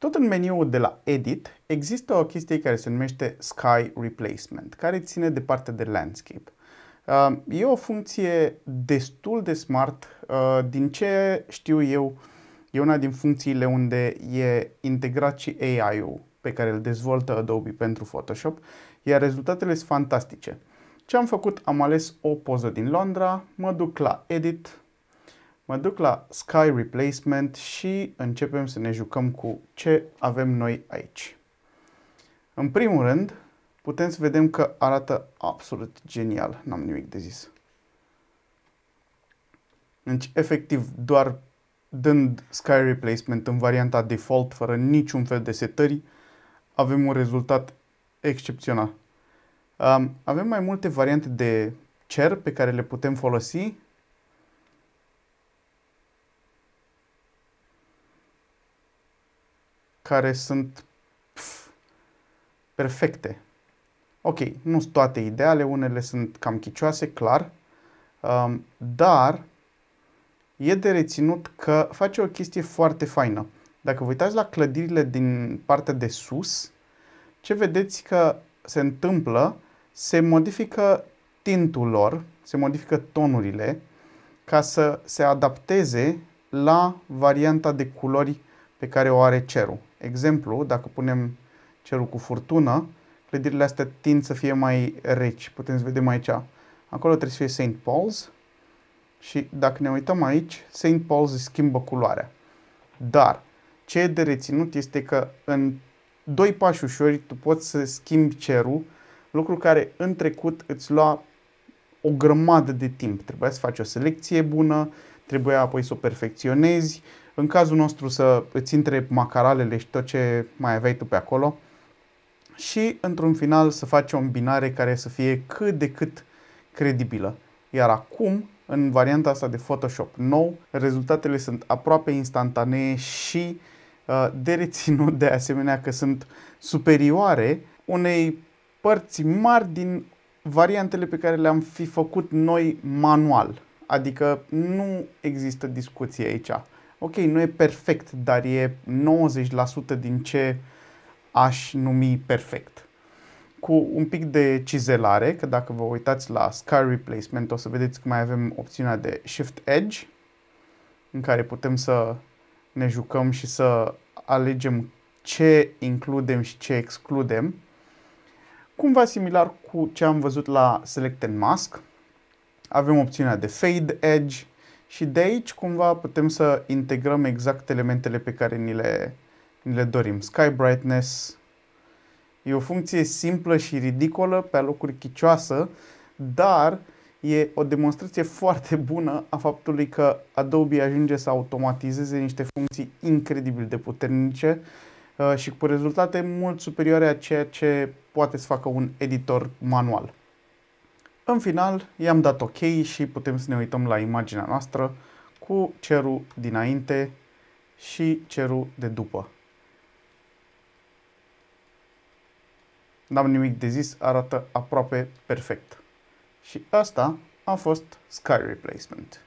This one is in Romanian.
Tot în meniul de la Edit există o chestie care se numește Sky Replacement, care ține de partea de Landscape. Uh, e o funcție destul de smart, uh, din ce știu eu, e una din funcțiile unde e integrat și AI-ul pe care îl dezvoltă Adobe pentru Photoshop, iar rezultatele sunt fantastice. Ce am făcut? Am ales o poză din Londra, mă duc la Edit, Mă duc la Sky Replacement și începem să ne jucăm cu ce avem noi aici. În primul rând, putem să vedem că arată absolut genial, n-am nimic de zis. Deci, efectiv, doar dând Sky Replacement în varianta default, fără niciun fel de setări, avem un rezultat excepțional. Um, avem mai multe variante de cer pe care le putem folosi care sunt pf, perfecte. Ok, nu sunt toate ideale, unele sunt cam chicioase, clar, um, dar e de reținut că face o chestie foarte faină. Dacă vă uitați la clădirile din partea de sus, ce vedeți că se întâmplă, se modifică tintul lor, se modifică tonurile ca să se adapteze la varianta de culori pe care o are cerul exemplu, dacă punem cerul cu furtună, clădirile astea tind să fie mai reci. Putem să vedem aici. Acolo trebuie să fie St. Paul's și dacă ne uităm aici, St. Paul's schimbă culoarea. Dar ce e de reținut este că în doi pași ușori tu poți să schimbi cerul, lucru care în trecut îți lua o grămadă de timp. Trebuia să faci o selecție bună, trebuia apoi să o perfecționezi. În cazul nostru să îți intre macaralele și tot ce mai aveai tu pe acolo și într-un final să faci o îmbinare care să fie cât de cât credibilă. Iar acum, în varianta asta de Photoshop nou, rezultatele sunt aproape instantanee și uh, de reținut de asemenea că sunt superioare unei părți mari din variantele pe care le-am fi făcut noi manual. Adică nu există discuție aici. Ok, nu e perfect, dar e 90% din ce aș numi perfect. Cu un pic de cizelare, că dacă vă uitați la Sky Replacement o să vedeți că mai avem opțiunea de Shift Edge, în care putem să ne jucăm și să alegem ce includem și ce excludem. Cumva similar cu ce am văzut la Select and Mask, avem opțiunea de Fade Edge și de aici cumva putem să integrăm exact elementele pe care ni le, ni le dorim. Sky Brightness e o funcție simplă și ridicolă, pe alocuri chicioasă, dar e o demonstrație foarte bună a faptului că Adobe ajunge să automatizeze niște funcții incredibil de puternice uh, și cu rezultate mult superioare a ceea ce poate să facă un editor manual. În final, i-am dat OK și putem să ne uităm la imaginea noastră cu cerul dinainte și cerul de după. N-am nimic de zis, arată aproape perfect. Și asta a fost Sky Replacement.